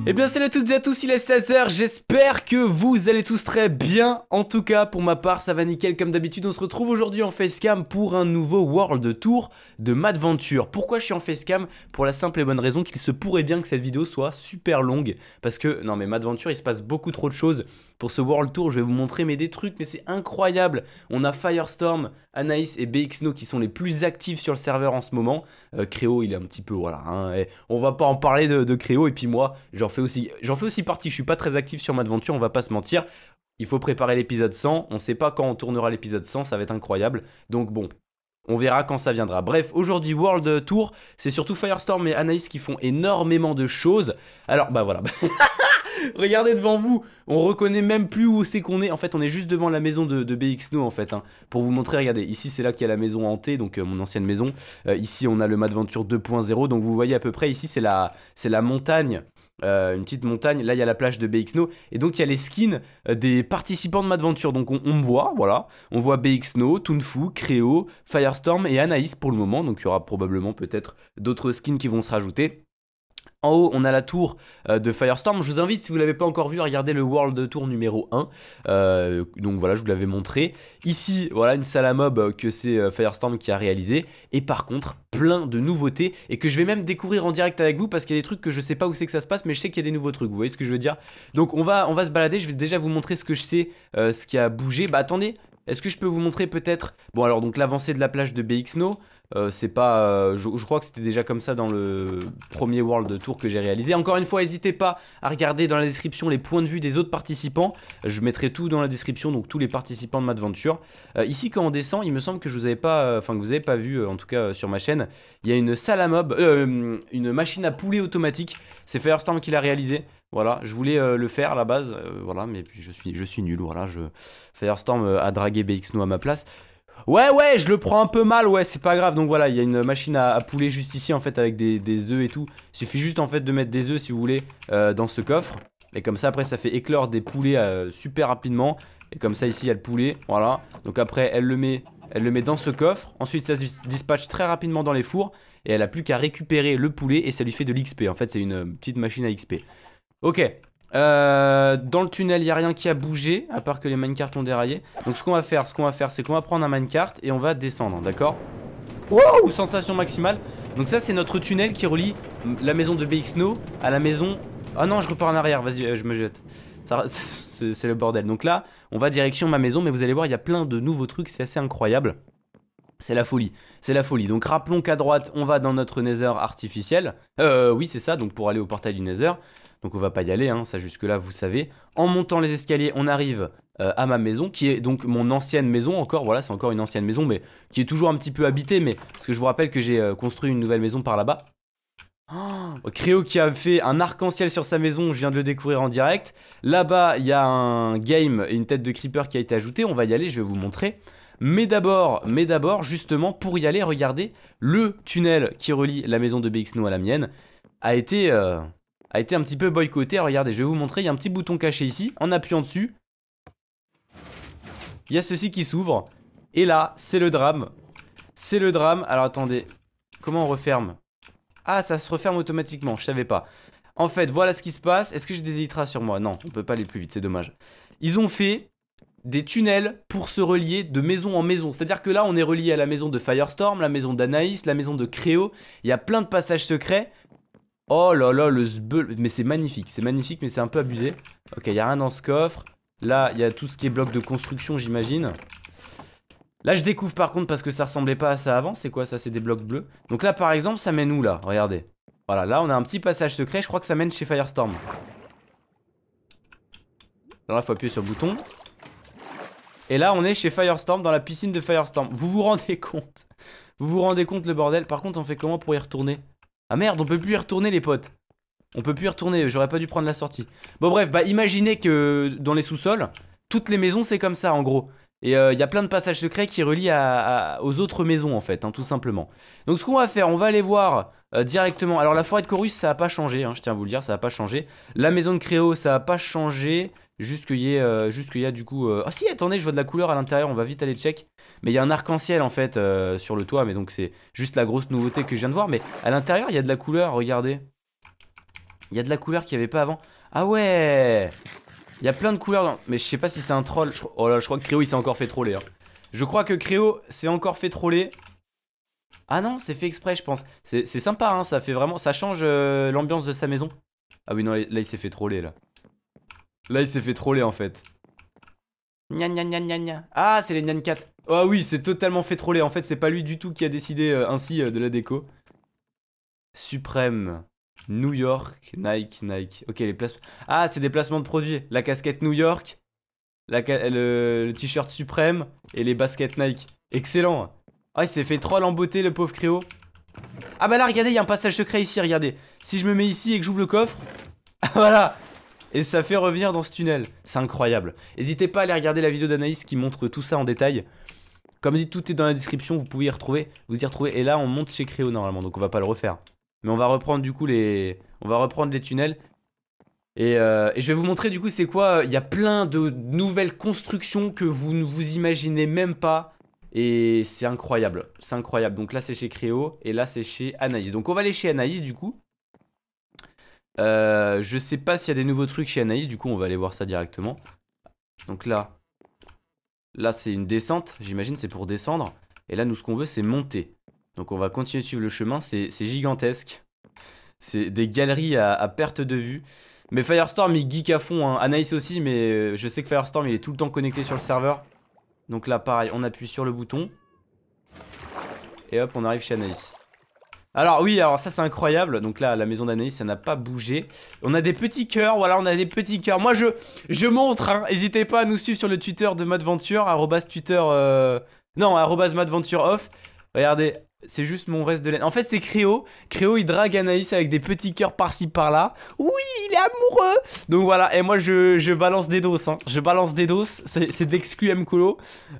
Et eh bien salut à toutes et à tous, il est 16h, j'espère que vous allez tous très bien En tout cas pour ma part ça va nickel comme d'habitude On se retrouve aujourd'hui en facecam pour un nouveau World Tour de Madventure Pourquoi je suis en facecam Pour la simple et bonne raison qu'il se pourrait bien que cette vidéo soit super longue Parce que, non mais Madventure il se passe beaucoup trop de choses Pour ce World Tour je vais vous montrer mais des trucs mais c'est incroyable On a Firestorm, Anaïs et BXNO qui sont les plus actifs sur le serveur en ce moment euh, Créo il est un petit peu, voilà, hein, eh, on va pas en parler de, de Créo et puis moi j'en fais aussi. J'en fais aussi partie. Je suis pas très actif sur Madventure, on va pas se mentir. Il faut préparer l'épisode 100. On sait pas quand on tournera l'épisode 100, ça va être incroyable. Donc bon, on verra quand ça viendra. Bref, aujourd'hui World Tour, c'est surtout Firestorm et Anaïs qui font énormément de choses. Alors bah voilà. Regardez devant vous, on reconnaît même plus où c'est qu'on est. En fait, on est juste devant la maison de, de BXNO, en fait. Hein. Pour vous montrer, regardez, ici c'est là qu'il y a la maison hantée, donc euh, mon ancienne maison. Euh, ici, on a le Madventure 2.0, donc vous voyez à peu près, ici c'est la, la montagne euh, une petite montagne. Là, il y a la plage de snow Et donc, il y a les skins euh, des participants de Madventure. Donc, on, me voit, voilà. On voit Snow, Tunfu, Creo, Firestorm et Anaïs pour le moment. Donc, il y aura probablement peut-être d'autres skins qui vont se rajouter. En haut, on a la tour euh, de Firestorm. Je vous invite, si vous ne l'avez pas encore vu, à regarder le World Tour numéro 1. Euh, donc voilà, je vous l'avais montré. Ici, voilà une salle à mob que c'est euh, Firestorm qui a réalisé. Et par contre, plein de nouveautés et que je vais même découvrir en direct avec vous parce qu'il y a des trucs que je sais pas où c'est que ça se passe, mais je sais qu'il y a des nouveaux trucs. Vous voyez ce que je veux dire Donc on va, on va se balader. Je vais déjà vous montrer ce que je sais, ce qui a bougé. Bah attendez, est-ce que je peux vous montrer peut-être Bon alors donc l'avancée de la plage de BXNO, euh, c'est pas, euh, je, crois que c'était déjà comme ça dans le premier World Tour que j'ai réalisé. Encore une fois, n'hésitez pas à regarder dans la description les points de vue des autres participants. Je mettrai tout dans la description, donc tous les participants de ma aventure. Euh, ici, quand on descend, il me semble que je vous avais pas, enfin que vous avez pas vu, en tout cas sur ma chaîne, il y a une salle à mob, une machine à poulet automatique. C'est Firestorm qui l'a réalisé. Voilà, je voulais le faire à la base, voilà, mais puis je suis, je suis nul, je... Firestorm a dragué BXNo à ma place. Ouais, ouais, je le prends un peu mal, ouais, c'est pas grave. Donc voilà, il y a une machine à, poulet juste ici, en fait, avec des, des œufs et tout. Il suffit juste, en fait, de mettre des œufs, si vous voulez, euh, dans ce coffre. Et comme ça, après, ça fait éclore des poulets euh, super rapidement. Et comme ça, ici, il y a le poulet, voilà. Donc après, elle le met, elle le met dans ce coffre. Ensuite, ça se dispatche très rapidement dans les fours. Et elle a plus qu'à récupérer le poulet et ça lui fait de l'XP. En fait, c'est une petite machine à XP. Ok, euh, dans le tunnel, il n'y a rien qui a bougé, à part que les minecarts ont déraillé. Donc ce qu'on va faire, ce qu'on va faire, c'est qu'on va prendre un minecart et on va descendre, d'accord Wow Sensation maximale. Donc ça, c'est notre tunnel qui relie la maison de BxNo à la maison... Ah non, je repars en arrière, vas-y, euh, je me jette. Ça, c'est le bordel. Donc là, on va direction ma maison, mais vous allez voir, il y a plein de nouveaux trucs, c'est assez incroyable. C'est la folie, c'est la folie. Donc rappelons qu'à droite, on va dans notre Nether artificiel. Euh, oui, c'est ça, donc pour aller au portail du Nether donc on va pas y aller, hein, ça jusque-là vous savez. En montant les escaliers, on arrive euh, à ma maison, qui est donc mon ancienne maison encore, voilà, c'est encore une ancienne maison, mais qui est toujours un petit peu habitée, mais parce que je vous rappelle que j'ai euh, construit une nouvelle maison par là-bas. Oh, Créo qui a fait un arc-en-ciel sur sa maison, je viens de le découvrir en direct. Là-bas, il y a un game et une tête de creeper qui a été ajoutée, on va y aller, je vais vous montrer. Mais d'abord, mais d'abord, justement, pour y aller, regardez, le tunnel qui relie la maison de BXNO à la mienne a été... Euh, a été un petit peu boycotté. Regardez, je vais vous montrer, il y a un petit bouton caché ici. En appuyant dessus, il y a ceci qui s'ouvre. Et là, c'est le drame. C'est le drame. Alors attendez, comment on referme Ah, ça se referme automatiquement, je savais pas. En fait, voilà ce qui se passe. Est-ce que j'ai des élytras sur moi Non, on peut pas aller plus vite, c'est dommage. Ils ont fait des tunnels pour se relier de maison en maison. C'est-à-dire que là, on est relié à la maison de Firestorm, la maison d'Anaïs, la maison de Créo. Il y a plein de passages secrets. Oh là là, le zbeul. Mais c'est magnifique, c'est magnifique, mais c'est un peu abusé. Ok, il n'y a rien dans ce coffre. Là, il y a tout ce qui est bloc de construction, j'imagine. Là, je découvre par contre parce que ça ressemblait pas à ça avant. C'est quoi ça C'est des blocs bleus. Donc là, par exemple, ça mène où là Regardez. Voilà, là, on a un petit passage secret. Je crois que ça mène chez Firestorm. Alors là, faut appuyer sur le bouton. Et là, on est chez Firestorm, dans la piscine de Firestorm. Vous vous rendez compte Vous vous rendez compte le bordel Par contre, on fait comment pour y retourner ah merde, on peut plus y retourner les potes. On peut plus y retourner, j'aurais pas dû prendre la sortie. Bon bref, bah imaginez que dans les sous-sols, toutes les maisons c'est comme ça en gros. Et il euh, y a plein de passages secrets qui relient à, aux autres maisons en fait, hein, tout simplement. Donc ce qu'on va faire, on va aller voir euh, directement. Alors la forêt de Corus ça a pas changé, hein, je tiens à vous le dire, ça a pas changé. La maison de Créo ça a pas changé. Euh, juste qu'il y, a du coup... Euh, ah, si, attendez, je vois de la couleur à l'intérieur, on va vite aller check. Mais il y a un arc-en-ciel en fait euh, sur le toit, mais donc c'est juste la grosse nouveauté que je viens de voir. Mais à l'intérieur, il y a de la couleur, regardez. Il y a de la couleur qu'il n'y avait pas avant. Ah ouais Il y a plein de couleurs Mais je sais pas si c'est un troll. Oh là, je crois que Créo, il s'est encore fait troller. Hein. Je crois que Créo s'est encore fait troller. Ah non, c'est fait exprès, je pense. C'est sympa, hein, ça fait vraiment... Ça change l'ambiance de sa maison. Ah oui, non, là, il s'est fait troller, là. Là, il s'est fait troller en fait. Ah, c'est les Nyan 4. Ah oui, c'est totalement fait troller. En fait, c'est pas lui du tout qui a décidé euh, ainsi euh, de la déco. Suprême. New York, Nike, Nike. Ok, les placements. Ah, c'est des placements de produits. La casquette New York, le, t-shirt Suprême et les baskets Nike. Excellent. Ah, il s'est fait troll en beauté, le pauvre Créo. Ah bah là, regardez, il y a un passage secret ici, regardez. Si je me mets ici et que j'ouvre le coffre... Ah, voilà et ça fait revenir dans ce tunnel. C'est incroyable. N'hésitez pas à aller regarder la vidéo d'Anaïs qui montre tout ça en détail. Comme dit, tout est dans la description, vous pouvez y retrouver, vous y retrouver. Et là, on monte chez Créo normalement, donc on va pas le refaire. Mais on va reprendre du coup les, on va reprendre les tunnels. Et, euh, et je vais vous montrer du coup c'est quoi. Euh, il y a plein de nouvelles constructions que vous ne vous imaginez même pas. Et c'est incroyable, c'est incroyable. Donc là c'est chez Créo et là c'est chez Anaïs. Donc on va aller chez Anaïs du coup. Euh, je sais pas s'il y a des nouveaux trucs chez Anaïs, du coup on va aller voir ça directement. Donc là, là c'est une descente, j'imagine c'est pour descendre. Et là nous ce qu'on veut c'est monter. Donc on va continuer de suivre le chemin, c'est gigantesque. C'est des galeries à, perte de vue. Mais Firestorm il geek à fond, hein. Anaïs aussi, mais euh, je sais que Firestorm il est tout le temps connecté sur le serveur. Donc là pareil, on appuie sur le bouton. Et hop, on arrive chez Anaïs. Alors oui, alors ça c'est incroyable. Donc là, la maison d'Anaïs, ça n'a pas bougé. On a des petits cœurs, voilà, on a des petits cœurs. Moi, je, je montre, hein. N'hésitez pas à nous suivre sur le Twitter de Madventure, arrobas Twitter... Euh, non, arrobas Madventure off. Regardez, c'est juste mon reste de laine. En fait, c'est Créo. Créo, il drague Anaïs avec des petits cœurs par-ci, par-là. Oui, il est amoureux Donc voilà, et moi, je, je balance des doses, hein. Je balance des doses, c'est d'exclu M.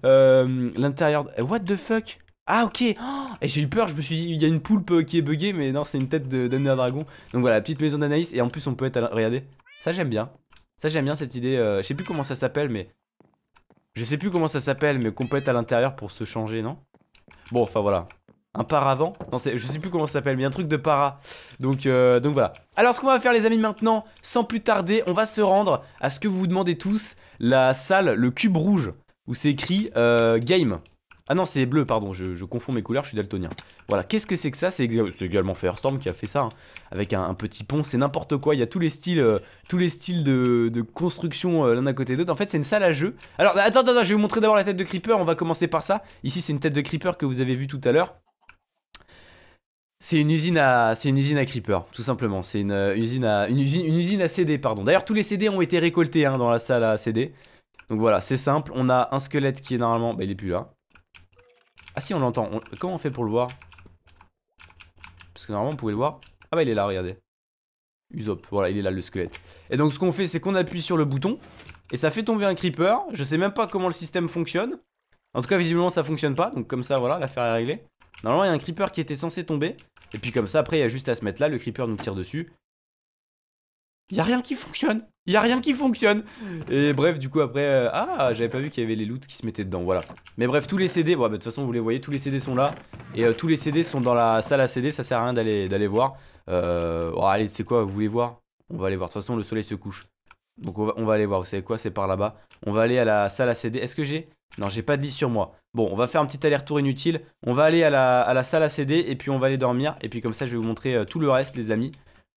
Euh, L'intérieur... What the fuck ah ok Et j'ai eu peur, je me suis dit, il y a une poulpe euh, qui est buggée, mais non, c'est une tête d'Anna Dragon. Donc voilà, petite maison d'analyse et en plus on peut être... À la... Regardez, ça j'aime bien. Ça j'aime bien cette idée, euh, je sais plus comment ça s'appelle, mais... Je sais plus comment ça s'appelle, mais qu'on peut être à l'intérieur pour se changer, non Bon, enfin voilà. Un paravent Non, je sais plus comment ça s'appelle, mais un truc de para. Donc, euh, donc voilà. Alors, ce qu'on va faire, les amis, maintenant, sans plus tarder, on va se rendre à ce que vous vous demandez tous, la salle, le cube rouge, où c'est écrit Game. Ah non, c'est bleu, pardon, je, confonds mes couleurs, je suis daltonien. Voilà, qu'est-ce que c'est que ça C'est également Firestorm qui a fait ça, hein. avec un, petit pont, c'est n'importe quoi, il y a tous les styles, euh, tous les styles de, construction euh, l'un à côté de l'autre. En fait, c'est une salle à jeu. Alors, attends, attends, je vais vous montrer d'abord la tête de Creeper, on va commencer par ça. Ici, c'est une tête de Creeper que vous avez vue tout à l'heure. C'est une usine à, c'est une usine à creeper, tout simplement. C'est une euh, usine à, une usine, à CD, pardon. D'ailleurs, tous les CD ont été récoltés hein, dans la salle à CD. Donc voilà, c'est simple. On a un squelette qui est normalement, bah, il est plus là. Ah si, on l'entend. Comment on fait pour le voir Parce que normalement, on pouvait le voir. Ah bah, il est là, regardez. Usopp, voilà, il est là, le squelette. Et donc, ce qu'on fait, c'est qu'on appuie sur le bouton. Et ça fait tomber un creeper. Je sais même pas comment le système fonctionne. En tout cas, visiblement, ça fonctionne pas. Donc, comme ça, voilà, l'affaire est réglée. Normalement, il y a un creeper qui était censé tomber. Et puis, comme ça, après, il y a juste à se mettre là. Le creeper nous tire dessus. Il a rien qui fonctionne. Il a rien qui fonctionne. Et bref, du coup, après... Euh, ah, j'avais pas vu qu'il y avait les loots qui se mettaient dedans, voilà. Mais bref, tous les CD... Bon, bah, de toute façon, vous les voyez, tous les CD sont là. Et euh, tous les CD sont dans la salle à CD, ça sert à rien d'aller voir. Euh, oh, allez, c'est quoi, vous voulez voir On va aller voir. De toute façon, le soleil se couche. Donc on va, aller voir, vous savez quoi, c'est par là-bas. On va aller à la salle à CD. Est-ce que j'ai Non, j'ai pas de lit sur moi. Bon, on va faire un petit aller-retour inutile. On va aller à la, à la, salle à CD et puis on va aller dormir. Et puis comme ça, je vais vous montrer euh, tout le reste, les amis.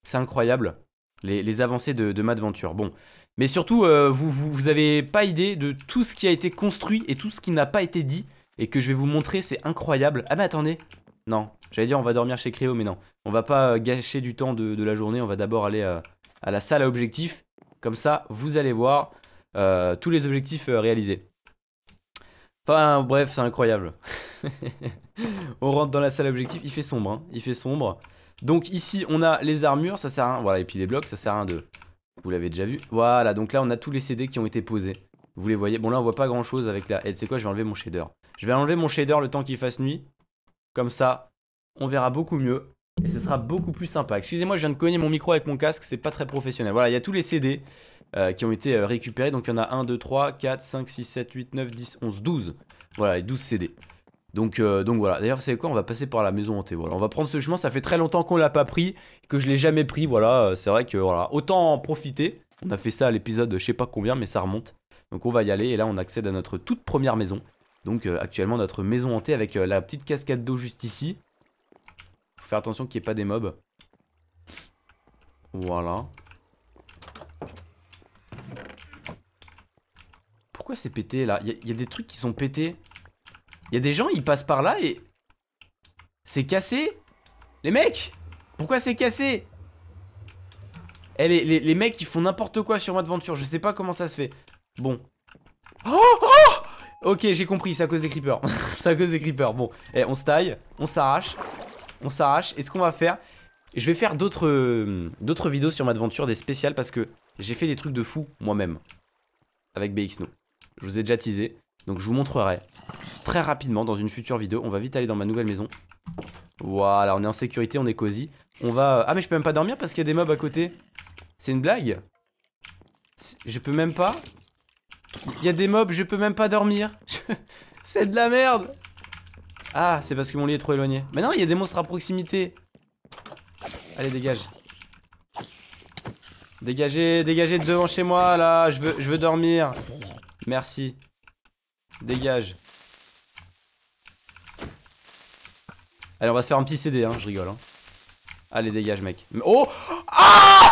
C'est incroyable les, avancées de, de Bon, mais surtout, euh, vous, vous, avez pas idée de tout ce qui a été construit et tout ce qui n'a pas été dit et que je vais vous montrer, c'est incroyable. Ah mais attendez, non, j'allais dire on va dormir chez Créo, mais non. On va pas euh, gâcher du temps de, la journée, on va d'abord aller euh, à, la salle à objectifs. Comme ça, vous allez voir tous les objectifs réalisés. Enfin bref, c'est incroyable. on rentre dans la salle à objectifs, il fait sombre, hein. il fait sombre. Donc ici, on a les armures, ça sert à rien. Voilà, et puis les blocs, ça sert à rien de... Vous l'avez déjà vu. Voilà, donc là, on a tous les CD qui ont été posés. Vous les voyez. Bon, là, on voit pas grand-chose avec la... Et c'est quoi Je vais enlever mon shader. Je vais enlever mon shader le temps qu'il fasse nuit. Comme ça, on verra beaucoup mieux. Et ce sera beaucoup plus sympa. Excusez-moi, je viens de cogner mon micro avec mon casque. C'est pas très professionnel. Voilà, il y a tous les CD euh, qui ont été euh, récupérés. Donc, il y en a 1, 2, 3, 4, 5, 6, 7, 8, 9, 10, 11, 12. Voilà, les 12 CD. Euh, donc, voilà. D'ailleurs, vous savez quoi On va passer par la maison hantée. Voilà, on va prendre ce chemin. Ça fait très longtemps qu'on l'a pas pris, que je l'ai jamais pris. Voilà, euh, c'est vrai que voilà, autant en profiter. On a fait ça à l'épisode, je sais pas combien, mais ça remonte. Donc on va y aller. Et là, on accède à notre toute première maison. Donc euh, actuellement notre maison hantée avec la petite cascade d'eau juste ici. Faut faire attention qu'il n'y ait pas des mobs. Voilà. Pourquoi c'est pété là Il y, a des trucs qui sont pétés. Il y a des gens, ils passent par là et... C'est cassé Les mecs Pourquoi c'est cassé Eh, les, les, mecs, ils font n'importe quoi sur ma aventure. Je sais pas comment ça se fait. Bon. Oh, oh Ok, j'ai compris, c'est à cause des creepers. c'est à cause des creepers. Bon, eh, on se taille, on s'arrache, on s'arrache. Et ce qu'on va faire, je vais faire d'autres euh, d'autres vidéos sur ma aventure, des spéciales, parce que j'ai fait des trucs de fou moi-même. Avec BXNO. Je vous ai déjà teasé, donc je vous montrerai très rapidement dans une future vidéo. On va vite aller dans ma nouvelle maison. Voilà, on est en sécurité, on est cosy. On va... Euh, ah mais je peux même pas dormir parce qu'il y a des mobs à côté. C'est une blague Je peux même pas... Il y a des mobs, je peux même pas dormir. c'est de la merde Ah, c'est parce que mon lit est trop éloigné. Mais non, il y a des monstres à proximité. Allez, dégage. Dégagez, dégagez devant chez moi, là. Je veux, je veux dormir. Merci. Dégage. Allez, on va se faire un petit CD, hein, je rigole. Hein. Allez, dégage, mec. Oh ah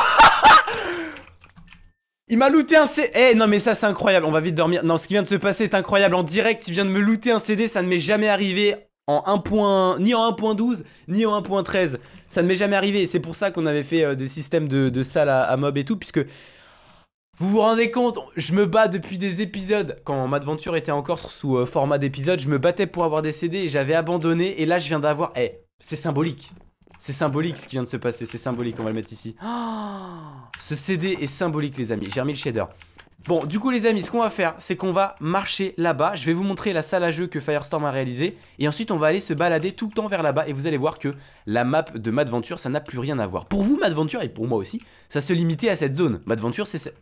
Il m'a looté un CD. Eh, non, mais ça, c'est incroyable. On va vite dormir. Non, ce qui vient de se passer est incroyable. En direct, il vient de me looter un CD. Ça ne m'est jamais arrivé en 1. ni en 1.12, ni en 1.13. Ça ne m'est jamais arrivé. C'est pour ça qu'on avait fait euh, des systèmes de, de salles à, à mob et tout, puisque vous vous rendez compte Je me bats depuis des épisodes. Quand Madventure était encore sous euh, format d'épisode, je me battais pour avoir des CD et j'avais abandonné. Et là, je viens d'avoir... Eh, c'est symbolique. C'est symbolique ce qui vient de se passer. C'est symbolique, on va le mettre ici. Oh, ce CD est symbolique, les amis. J'ai remis le shader. Bon, du coup, les amis, ce qu'on va faire, c'est qu'on va marcher là-bas. Je vais vous montrer la salle à jeu que Firestorm a réalisé Et ensuite, on va aller se balader tout le temps vers là-bas. Et vous allez voir que la map de Madventure, ça n'a plus rien à voir. Pour vous, Madventure, et pour moi aussi, ça se limitait à cette zone. Madventure, c'est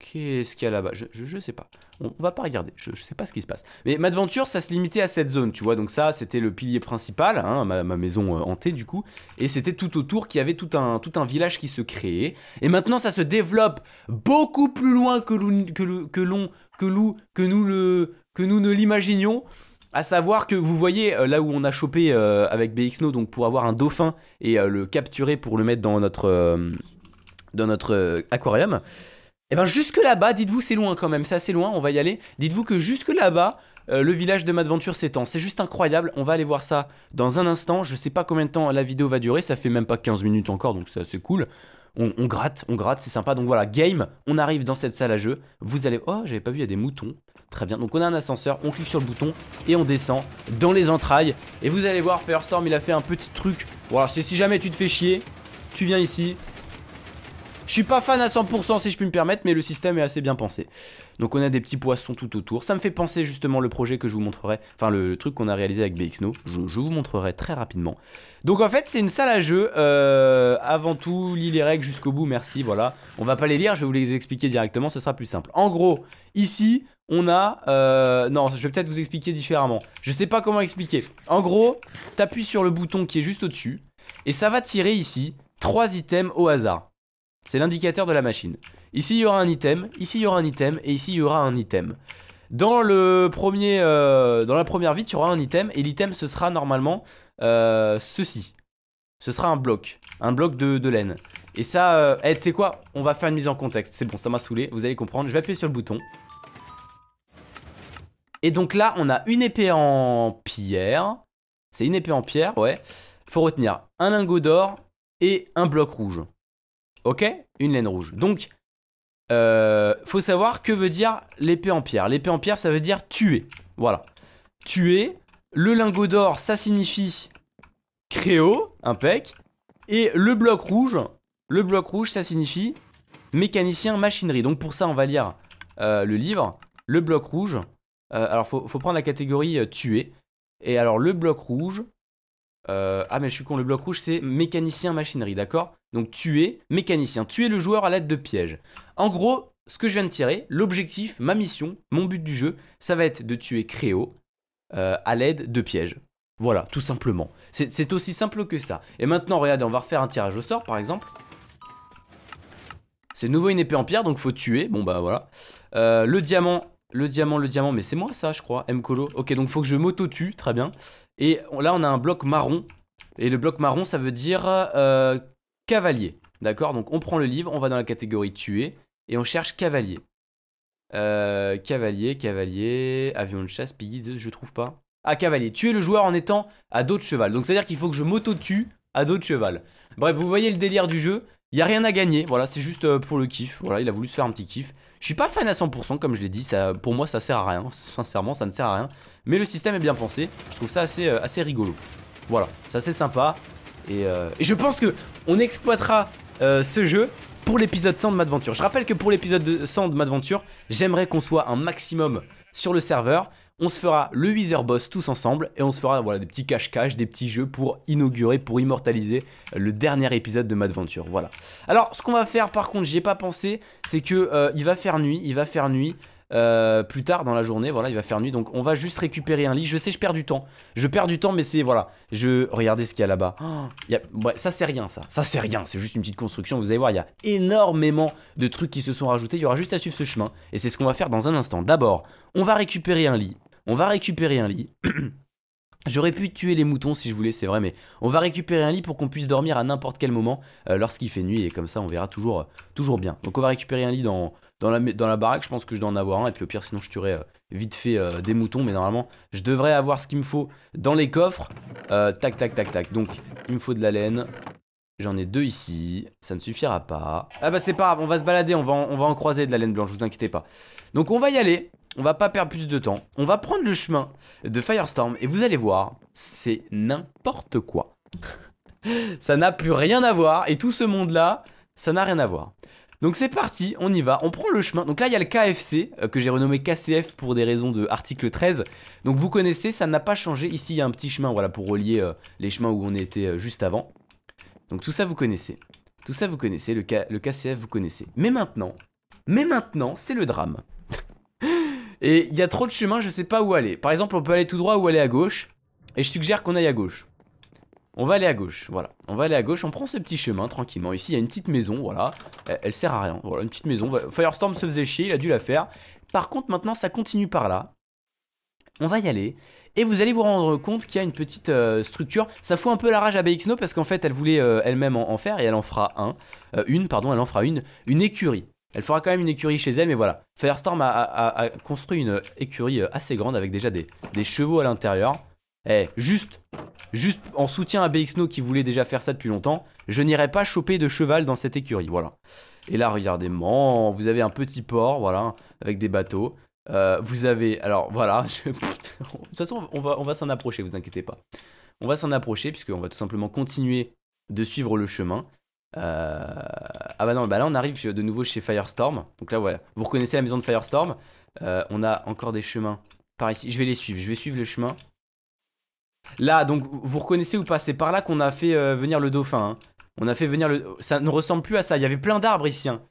Qu'est-ce qu'il y a là-bas je, je, sais pas. On, va pas regarder. Je, je, sais pas ce qui se passe. Mais ma aventure, ça se limitait à cette zone, tu vois. Donc ça, c'était le pilier principal, hein, ma, maison euh, hantée du coup. Et c'était tout autour qu'il y avait tout un, tout un village qui se créait. Et maintenant, ça se développe beaucoup plus loin que, que, que, que, que, nous, le, que nous ne l'imaginions. À savoir que vous voyez euh, là où on a chopé euh, avec BXNO, donc pour avoir un dauphin et le capturer pour le mettre dans notre, dans notre aquarium. Et eh ben jusque là-bas, dites-vous c'est loin quand même, c'est assez loin, on va y aller. Dites-vous que jusque là-bas, euh, le village de Madventure s'étend. C'est juste incroyable, on va aller voir ça dans un instant. Je sais pas combien de temps la vidéo va durer, ça fait même pas 15 minutes encore, donc c'est assez cool. On, on, gratte, on gratte, c'est sympa. Donc voilà, game, on arrive dans cette salle à jeu. Vous allez... Oh, j'avais pas vu, il y a des moutons. Très bien, donc on a un ascenseur, on clique sur le bouton et on descend dans les entrailles. Et vous allez voir, Firestorm, il a fait un petit truc. Voilà, c'est si jamais tu te fais chier, tu viens ici, je suis pas fan à 100% si je puis me permettre, mais le système est assez bien pensé. Donc on a des petits poissons tout autour. Ça me fait penser justement le projet que je vous montrerai, enfin le, truc qu'on a réalisé avec BXNO. Je, je, vous montrerai très rapidement. Donc en fait c'est une salle à jeu. Euh, avant tout, lis les règles jusqu'au bout, merci, voilà. On va pas les lire, je vais vous les expliquer directement, ce sera plus simple. En gros, ici, on a... Euh, non, je vais peut-être vous expliquer différemment. Je sais pas comment expliquer. En gros, t'appuies sur le bouton qui est juste au-dessus et ça va tirer ici trois items au hasard. C'est l'indicateur de la machine. Ici, il y aura un item, ici, il y aura un item, et ici, il y aura un item. Dans, le premier, euh, dans la première vie, tu auras un item, et l'item, ce sera normalement euh, ceci. Ce sera un bloc, un bloc de, laine. Et ça, euh, c'est eh, quoi On va faire une mise en contexte. C'est bon, ça m'a saoulé, vous allez comprendre. Je vais appuyer sur le bouton. Et donc là, on a une épée en pierre. C'est une épée en pierre, ouais. Faut retenir un lingot d'or et un bloc rouge. Ok Une laine rouge. Donc, euh, faut savoir que veut dire l'épée en pierre. L'épée en pierre, ça veut dire tuer. Voilà. Tuer. Le lingot d'or, ça signifie créo, impec. Et le bloc rouge, le bloc rouge, ça signifie mécanicien machinerie. Donc pour ça, on va lire euh, le livre. Le bloc rouge. Euh, alors, faut prendre la catégorie tuer. Et alors, le bloc rouge, euh, ah mais je suis con, le bloc rouge c'est mécanicien machinerie, d'accord Donc tuer, mécanicien, tuer le joueur à l'aide de pièges. En gros, ce que je viens de tirer, l'objectif, ma mission, mon but du jeu, ça va être de tuer Créo euh, à l'aide de pièges. Voilà, tout simplement. C'est aussi simple que ça. Et maintenant, regardez, on va refaire un tirage au sort, par exemple. C'est nouveau une épée en pierre, donc faut tuer. Bon bah voilà. Euh, le diamant, le diamant, le diamant, mais c'est moi ça, je crois, Mkolo. Ok, donc faut que je m'auto-tue, très bien. Et là, on a un bloc marron. Et le bloc marron, ça veut dire euh, cavalier. D'accord Donc on prend le livre, on va dans la catégorie tuer, et on cherche cavalier. Euh, cavalier, cavalier, avion de chasse, piggy, je trouve pas. Ah, cavalier, tuer le joueur en étant à d'autres de Donc cest veut dire qu'il faut que je m'auto-tue à d'autres de Bref, vous voyez le délire du jeu. Il n'y a rien à gagner, voilà, c'est juste euh, pour le kiff. Voilà, il a voulu se faire un petit kiff. Je suis pas fan à 100% comme je l'ai dit, ça, pour moi ça sert à rien, sincèrement ça ne sert à rien. Mais le système est bien pensé, je trouve ça assez, euh, assez rigolo. Voilà, ça c'est sympa. Et, euh, je pense que on exploitera euh, ce jeu pour l'épisode 100 de Madventure. Je rappelle que pour l'épisode 100 de Madventure, j'aimerais qu'on soit un maximum sur le serveur. On se fera le Weezer Boss tous ensemble et on se fera voilà, des petits cache-cache, des petits jeux pour inaugurer, pour immortaliser le dernier épisode de Madventure. Voilà. Alors, ce qu'on va faire par contre, j'y ai pas pensé, c'est que euh, il va faire nuit, il va faire nuit. Euh, plus tard dans la journée, voilà, il va faire nuit, donc on va juste récupérer un lit. Je sais, je perds du temps, je perds du temps, mais c'est voilà. Je regardez ce qu'il y a là-bas. Oh, ça c'est rien, ça, ça c'est rien. C'est juste une petite construction. Vous allez voir, il y a énormément de trucs qui se sont rajoutés. Il y aura juste à suivre ce chemin, et c'est ce qu'on va faire dans un instant. D'abord, on va récupérer un lit on va récupérer un lit. J'aurais pu tuer les moutons si je voulais, c'est vrai, mais on va récupérer un lit pour qu'on puisse dormir à n'importe quel moment euh, lorsqu'il fait nuit et comme ça on verra toujours, euh, toujours bien. Donc on va récupérer un lit dans, dans, la, dans la baraque, je pense que je dois en avoir un et puis au pire sinon je tuerai euh, vite fait des moutons, mais normalement je devrais avoir ce qu'il me faut dans les coffres. tac, tac, tac, tac. Donc il me faut de la laine. J'en ai deux ici, ça ne suffira pas. Ah bah c'est pas grave, on va se balader, on va, en, on va en croiser de la laine blanche, vous inquiétez pas. Donc on va y aller, on va pas perdre plus de temps. On va prendre le chemin de Firestorm et vous allez voir, c'est n'importe quoi. ça n'a plus rien à voir et tout ce monde-là, ça n'a rien à voir. Donc c'est parti, on y va, on prend le chemin. Donc là il y a le KFC euh, que j'ai renommé KCF pour des raisons de article 13. Donc vous connaissez, ça n'a pas changé. Ici il y a un petit chemin voilà pour relier euh, les chemins où on était euh, juste avant. Donc tout ça vous connaissez. Tout ça vous connaissez, le, le KCF vous connaissez. Mais maintenant, mais maintenant c'est le drame. Et il y a trop de chemins, je sais pas où aller. Par exemple, on peut aller tout droit ou aller à gauche. Et je suggère qu'on aille à gauche. On va aller à gauche, voilà. On va aller à gauche, on prend ce petit chemin tranquillement. Ici, il y a une petite maison, voilà. Elle, sert à rien, voilà, une petite maison. Firestorm se faisait chier, il a dû la faire. Par contre, maintenant, ça continue par là. On va y aller. Et vous allez vous rendre compte qu'il y a une petite euh, structure. Ça fout un peu la rage à BXNO parce qu'en fait, elle voulait euh, elle-même en, faire et elle en fera un. Euh, une, pardon, elle en fera une. Une écurie. Elle fera quand même une écurie chez elle, mais voilà. Firestorm a, construit une écurie euh, assez grande avec déjà des, chevaux à l'intérieur. Eh, juste, juste en soutien à BXNO qui voulait déjà faire ça depuis longtemps, je n'irai pas choper de cheval dans cette écurie, voilà. Et là, regardez-moi, vous avez un petit port, voilà, avec des bateaux. Euh, vous avez, alors voilà, de toute façon, on va, on va s'en approcher, vous inquiétez pas. On va s'en approcher puisqu'on va tout simplement continuer de suivre le chemin. Euh, ah bah non, bah là on arrive de nouveau chez Firestorm. Donc là voilà, vous reconnaissez la maison de Firestorm. Euh, on a encore des chemins par ici. Je vais les suivre, je vais suivre le chemin. Là, donc vous reconnaissez ou pas C'est par là qu'on a fait euh, venir le dauphin. Hein. On a fait venir le. Ça ne ressemble plus à ça. Il y avait plein d'arbres ici. Hein.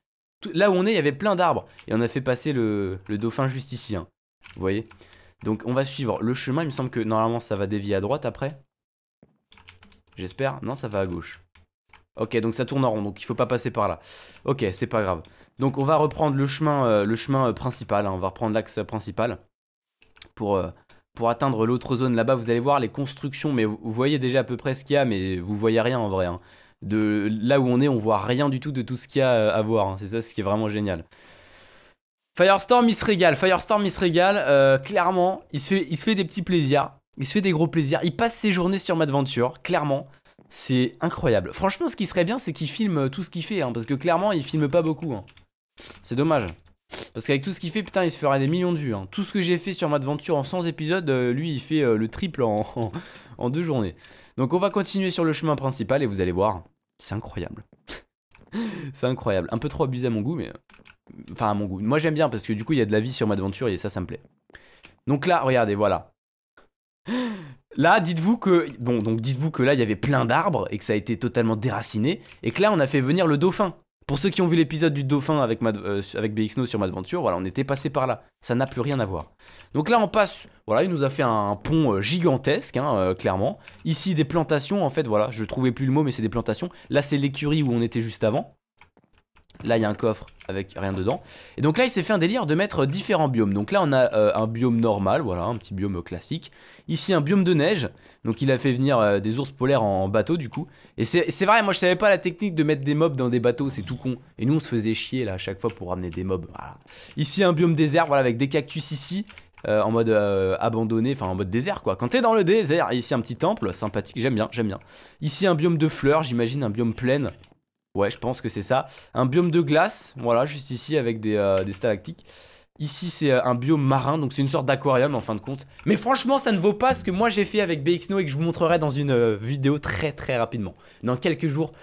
Là où on est, il y avait plein d'arbres. Et on a fait passer le, dauphin juste ici. Hein. Vous voyez Donc on va suivre le chemin. Il me semble que normalement ça va dévier à droite après. J'espère. Non, ça va à gauche. Ok, donc ça tourne en rond, donc il faut pas passer par là. Ok, c'est pas grave. Donc on va reprendre le chemin, euh, le chemin euh, principal, hein. on va reprendre l'axe euh, principal pour, pour atteindre l'autre zone là-bas. Vous allez voir les constructions, mais vous, voyez déjà à peu près ce qu'il y a, mais vous voyez rien en vrai. Hein. De là où on est, on voit rien du tout de tout ce qu'il y a à voir. Hein. C'est ça ce qui est vraiment génial. Firestorm, il se régale. Firestorm, il se régale. clairement, il il se fait des petits plaisirs. Il se fait des gros plaisirs. Il passe ses journées sur Madventure, clairement. C'est incroyable. Franchement, ce qui serait bien, c'est qu'il filme euh, tout ce qu'il fait. Hein, parce que clairement, il filme pas beaucoup. Hein. C'est dommage. Parce qu'avec tout ce qu'il fait, putain, il se fera des millions de vues. Hein. Tout ce que j'ai fait sur ma aventure en 100 épisodes, euh, lui, il fait euh, le triple en, deux journées. Donc on va continuer sur le chemin principal et vous allez voir, c'est incroyable. c'est incroyable. Un peu trop abusé à mon goût, mais... Enfin, à mon goût. Moi, j'aime bien parce que du coup, il y a de la vie sur ma aventure, et ça, ça me plaît. Donc là, regardez, voilà. Là, dites-vous que bon, donc dites-vous que là il y avait plein d'arbres et que ça a été totalement déraciné et que là on a fait venir le dauphin. Pour ceux qui ont vu l'épisode du dauphin avec, euh, avec BXNO sur Madventure, voilà, on était passé par là. Ça n'a plus rien à voir. Donc là, on passe. Voilà, il nous a fait un pont euh, gigantesque, hein, euh, clairement. Ici, des plantations. En fait, voilà, je trouvais plus le mot, mais c'est des plantations. Là, c'est l'écurie où on était juste avant. Là, il y a un coffre avec rien dedans. Et donc là, il s'est fait un délire de mettre différents biomes. Donc là, on a euh, un biome normal, voilà, un petit biome classique. Ici, un biome de neige. Donc il a fait venir euh, des ours polaires en, bateau, du coup. Et c'est vrai, moi, je savais pas la technique de mettre des mobs dans des bateaux, c'est tout con. Et nous, on se faisait chier, là, à chaque fois pour ramener des mobs. Voilà. Ici, un biome désert, voilà, avec des cactus ici. Euh, en mode abandonné, enfin en mode désert quoi. Quand t'es dans le désert, ici un petit temple, sympathique, j'aime bien, j'aime bien. Ici un biome de fleurs, j'imagine un biome plein. Ouais, je pense que c'est ça. Un biome de glace, voilà, juste ici avec des, euh, stalactiques. Ici, c'est euh, un biome marin, donc c'est une sorte d'aquarium en fin de compte. Mais franchement, ça ne vaut pas ce que moi j'ai fait avec BXNO et que je vous montrerai dans une euh, vidéo très très rapidement. Dans quelques jours,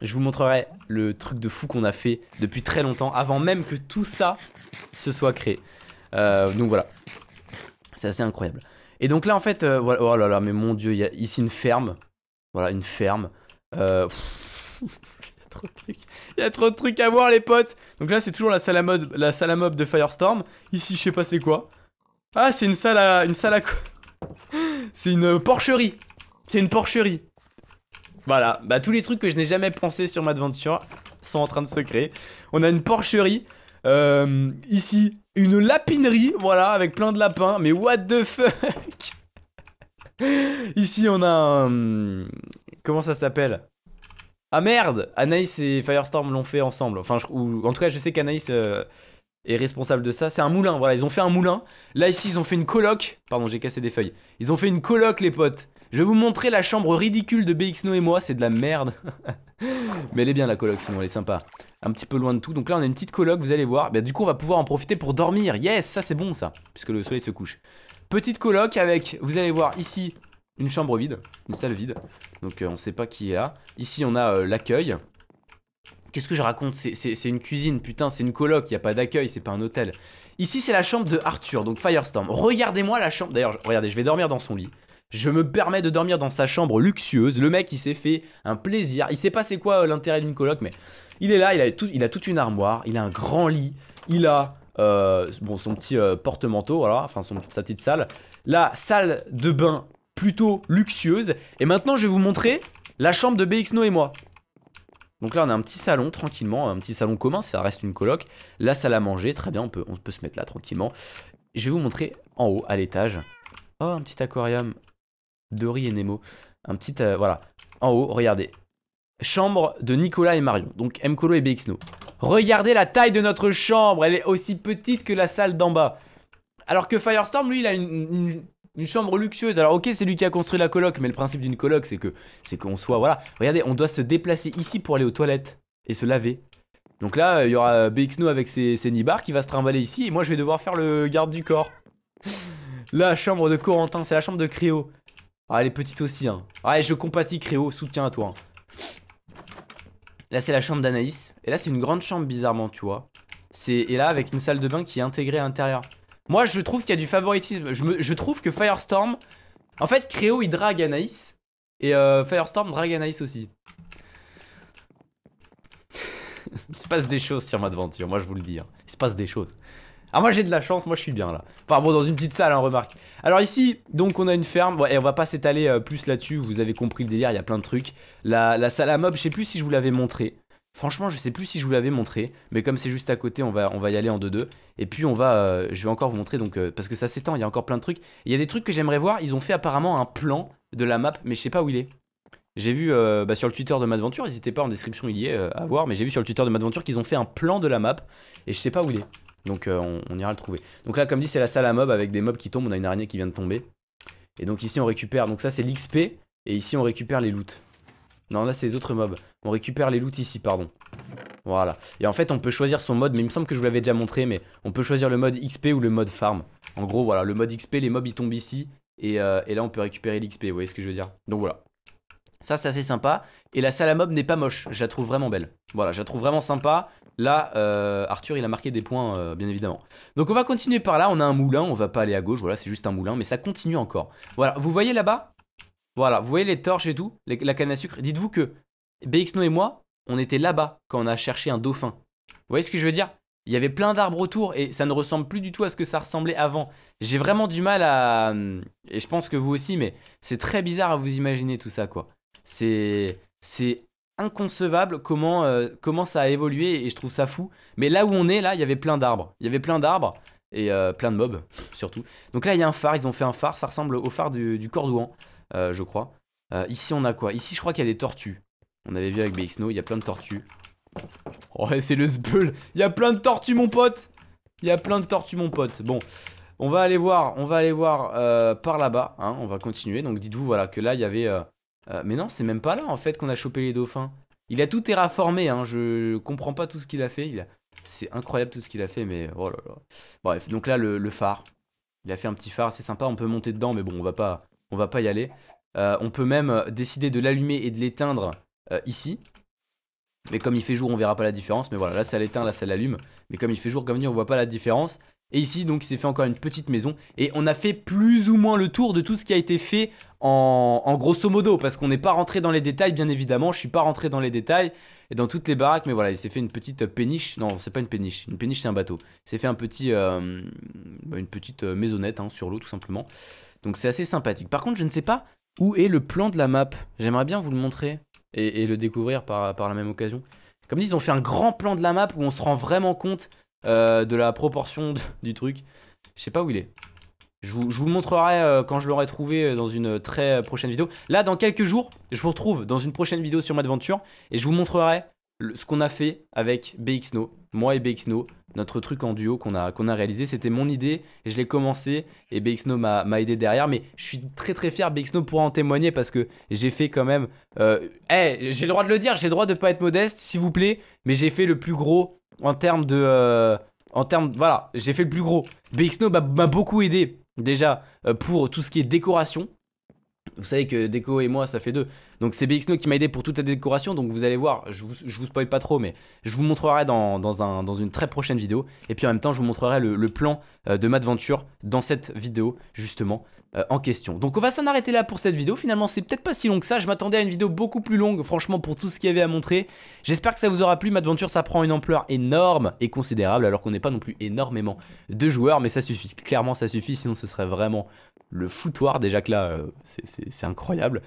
je vous montrerai le truc de fou qu'on a fait depuis très longtemps, avant même que tout ça se soit créé. donc voilà, c'est assez incroyable. Et donc là, en fait, voilà, oh là là, mais mon dieu, il y a ici une ferme. Voilà, une ferme. Euh, il y a trop de trucs à voir, les potes. Donc là, c'est toujours la salle, à mode, la salle à mob de Firestorm. Ici, je sais pas c'est quoi. Ah, c'est une salle à... Une salle à C'est une euh, porcherie. C'est une porcherie. Voilà. Bah, tous les trucs que je n'ai jamais pensé sur ma aventure sont en train de se créer. On a une porcherie. Euh, ici, une lapinerie. Voilà, avec plein de lapins. Mais what the fuck Ici, on a un... Comment ça s'appelle ah merde Anaïs et Firestorm l'ont fait ensemble. Enfin, en tout cas, je sais qu'Anaïs euh, est responsable de ça. C'est un moulin, voilà, ils ont fait un moulin. Là, ici, ils ont fait une coloc. Pardon, j'ai cassé des feuilles. Ils ont fait une coloc, les potes. Je vais vous montrer la chambre ridicule de BXNO et moi, c'est de la merde. Mais elle est bien, la coloc, sinon, elle est sympa. Un petit peu loin de tout. Donc là, on a une petite coloc, vous allez voir. Bah, du coup, on va pouvoir en profiter pour dormir. Yes, ça, c'est bon, ça. Puisque le soleil se couche. Petite coloc avec, vous allez voir, ici, une chambre vide, une salle vide. Donc euh, on sait pas qui est là. Ici on a euh, l'accueil. Qu'est-ce que je raconte C'est une cuisine, putain, c'est une coloc, il n'y a pas d'accueil, c'est pas un hôtel. Ici c'est la chambre de Arthur, donc Firestorm. Regardez-moi la chambre. D'ailleurs, regardez, je vais dormir dans son lit. Je me permets de dormir dans sa chambre luxueuse. Le mec, il s'est fait un plaisir. Il sait pas c'est quoi euh, l'intérêt d'une coloc, mais il est là, il a, tout, il a toute une armoire, il a un grand lit, il a bon, son petit porte-manteau, voilà, enfin son, sa petite salle. La salle de bain plutôt luxueuse. Et maintenant, je vais vous montrer la chambre de BXNO et moi. Donc là, on a un petit salon, tranquillement, un petit salon commun, ça reste une coloc. La salle à manger, très bien, on peut, on peut se mettre là, tranquillement. Je vais vous montrer en haut, à l'étage. Oh, un petit aquarium. Dory et Nemo. Un petit, euh, voilà. En haut, regardez. Chambre de Nicolas et Marion. Donc, Mcolo et BXNO. Regardez la taille de notre chambre. Elle est aussi petite que la salle d'en bas. Alors que Firestorm, lui, il a une une chambre luxueuse. Alors ok, c'est lui qui a construit la coloc, mais le principe d'une coloc, c'est que c'est qu'on soit voilà. Regardez, on doit se déplacer ici pour aller aux toilettes et se laver. Donc là, euh, il y aura BXNO avec ses, ses qui va se trimballer ici et moi je vais devoir faire le garde du corps. la chambre de Corentin, c'est la chambre de Créo. Ah, elle est petite aussi hein. Ouais ah, je compatis Créo, soutien à toi. Hein. Là, c'est la chambre d'Anaïs et là, c'est une grande chambre bizarrement, tu vois. C'est et là avec une salle de bain qui est intégrée à l'intérieur. Moi, je trouve qu'il y a du favoritisme. Je, trouve que Firestorm... En fait, Créo, il drague Anaïs. Et euh, Firestorm drague Anaïs aussi. il se passe des choses sur ma aventure. moi je vous le dis. Hein. Il se passe des choses. Ah moi j'ai de la chance, moi je suis bien là. Enfin bon dans une petite salle, en hein, remarque. Alors ici, donc on a une ferme, et on va pas s'étaler euh, plus là-dessus, vous avez compris le délire, il y a plein de trucs. La, la salle à mob, je sais plus si je vous l'avais montré. Franchement, je sais plus si je vous l'avais montré, mais comme c'est juste à côté, on va, on va y aller en 2-2. Et puis on va, euh, je vais encore vous montrer, donc euh, parce que ça s'étend, il y a encore plein de trucs. Il y a des trucs que j'aimerais voir, ils ont fait apparemment un plan de la map, mais je sais pas où il est. J'ai vu euh, bah, sur le Twitter de Madventure, n'hésitez pas en description, il y est à voir, mais j'ai vu sur le Twitter de Madventure qu'ils ont fait un plan de la map, et je sais pas où il est. Donc on, on, ira le trouver. Donc là, comme dit, c'est la salle à mobs avec des mobs qui tombent, on a une araignée qui vient de tomber. Et donc ici, on récupère, donc ça c'est l'XP, et ici on récupère les loots. Non, là, c'est les autres mobs. On récupère les loots ici, pardon. Voilà. Et en fait, on peut choisir son mode, mais il me semble que je vous l'avais déjà montré, mais on peut choisir le mode XP ou le mode farm. En gros, voilà, le mode XP, les mobs, ils tombent ici, et, euh, et là, on peut récupérer l'XP, vous voyez ce que je veux dire Donc voilà. Ça, c'est assez sympa. Et la salle à mobs n'est pas moche, je la trouve vraiment belle. Voilà, je la trouve vraiment sympa. Là, euh, Arthur, il a marqué des points, euh, bien évidemment. Donc on va continuer par là, on a un moulin, on va pas aller à gauche, voilà, c'est juste un moulin, mais ça continue encore. Voilà, vous voyez là-bas voilà, vous voyez les torches et tout, la canne à sucre. Dites-vous que BXNO et moi, on était là-bas quand on a cherché un dauphin. Vous voyez ce que je veux dire Il y avait plein d'arbres autour et ça ne ressemble plus du tout à ce que ça ressemblait avant. J'ai vraiment du mal à... Hum, et je pense que vous aussi, mais c'est très bizarre à vous imaginer tout ça, quoi. C'est... inconcevable comment, euh, comment ça a évolué et je trouve ça fou. Mais là où on est, là, il y avait plein d'arbres. Il y avait plein d'arbres et euh, plein de mobs, surtout. Donc là, il y a un phare, ils ont fait un phare, ça ressemble au phare du, du Cordouan. Euh, je crois. Euh, ici, on a quoi Ici, je crois qu'il y a des tortues. On avait vu avec BXNO, il y a plein de tortues. Oh, c'est le zbul. Il y a plein de tortues, mon pote Il y a plein de tortues, mon pote. Bon, on va aller voir, on va aller voir euh, par là-bas. Hein. on va continuer. Donc, dites-vous, voilà, que là, il y avait... mais non, c'est même pas là, en fait, qu'on a chopé les dauphins. Il a tout terraformé, hein. je comprends pas tout ce qu'il a fait. C'est incroyable tout ce qu'il a fait, mais oh Bref, donc là, le, le phare. Il a fait un petit phare, c'est sympa, on peut monter dedans, mais bon, on va pas, on va pas y aller. Euh, on peut même euh, décider de l'allumer et de l'éteindre euh, ici. Mais comme il fait jour, on verra pas la différence. Mais voilà, là ça l'éteint, là ça l'allume. Mais comme il fait jour, comme dit, on voit pas la différence. Et ici, donc, il s'est fait encore une petite maison. Et on a fait plus ou moins le tour de tout ce qui a été fait en, grosso modo. Parce qu'on n'est pas rentré dans les détails, bien évidemment. Je suis pas rentré dans les détails et dans toutes les baraques. Mais voilà, il s'est fait une petite péniche. Non, c'est pas une péniche. Une péniche, c'est un bateau. Il s'est fait un petit, une petite maisonnette hein, sur l'eau, tout simplement. Donc c'est assez sympathique. Par contre, je ne sais pas où est le plan de la map. J'aimerais bien vous le montrer et, le découvrir par, la même occasion. Comme dit, ils ont fait un grand plan de la map où on se rend vraiment compte euh, de la proportion du truc. Je sais pas où il est. Je vous, le montrerai euh, quand je l'aurai trouvé euh, dans une très prochaine vidéo. Là, dans quelques jours, je vous retrouve dans une prochaine vidéo sur aventure et je vous montrerai ce qu'on a fait avec BXNO, moi et BXNO, notre truc en duo qu'on a, a réalisé, c'était mon idée, je l'ai commencé et BXNO m'a aidé derrière, mais je suis très très fier, BXNO pourra en témoigner parce que j'ai fait quand même, eh, j'ai le droit de le dire, j'ai le droit de ne pas être modeste, s'il vous plaît, mais j'ai fait le plus gros en termes de, euh, en termes, voilà, j'ai fait le plus gros. BXNO m'a beaucoup aidé déjà euh, pour tout ce qui est décoration, vous savez que déco et moi, ça fait deux. Donc c'est BXNO qui m'a aidé pour toute la décoration. Donc vous allez voir, je vous, vous spoil pas trop, mais je vous montrerai dans, une très prochaine vidéo. Et puis en même temps, je vous montrerai le, plan euh, de ma dans cette vidéo, justement. Euh, en question. Donc on va s'en arrêter là pour cette vidéo. Finalement, c'est peut-être pas si long que ça. Je m'attendais à une vidéo beaucoup plus longue, franchement, pour tout ce qu'il y avait à montrer. J'espère que ça vous aura plu. Madventure, ça prend une ampleur énorme et considérable, alors qu'on n'est pas non plus énormément de joueurs, mais ça suffit. Clairement, ça suffit, sinon ce serait vraiment le foutoir. Déjà que là, euh, c'est incroyable.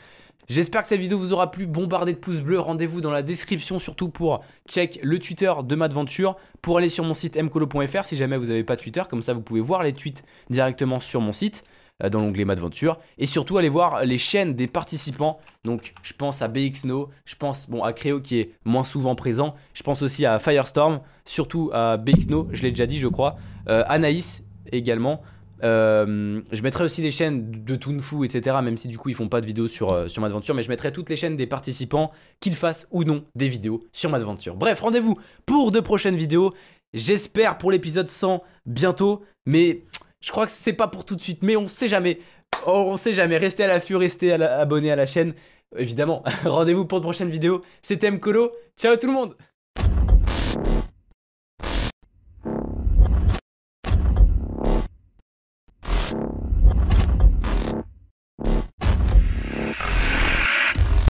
J'espère que cette vidéo vous aura plu, bombardez de pouces bleus, rendez-vous dans la description surtout pour check le Twitter de Madventure, pour aller sur mon site mcolo.fr si jamais vous n'avez pas Twitter, comme ça vous pouvez voir les tweets directement sur mon site euh, dans l'onglet Madventure. Et surtout, aller voir les chaînes des participants. Donc, je pense à BXNO, je pense bon, à Créo qui est moins souvent présent, je pense aussi à Firestorm, surtout à BXNO, je l'ai déjà dit, je crois, euh, Anaïs également. Euh, je mettrai aussi les chaînes de Toonfu, etc. Même si du coup ils font pas de vidéos sur, Ma euh, sur mais je mettrai toutes les chaînes des participants, qu'ils fassent ou non des vidéos sur Ma aventure. Bref, rendez-vous pour de prochaines vidéos. J'espère pour l'épisode 100 bientôt, mais je crois que c'est pas pour tout de suite, mais on sait jamais. Oh, on sait jamais. Restez à l'affût, restez à à la chaîne. Évidemment, rendez-vous pour de prochaines vidéos. C'était Mkolo. Ciao tout le monde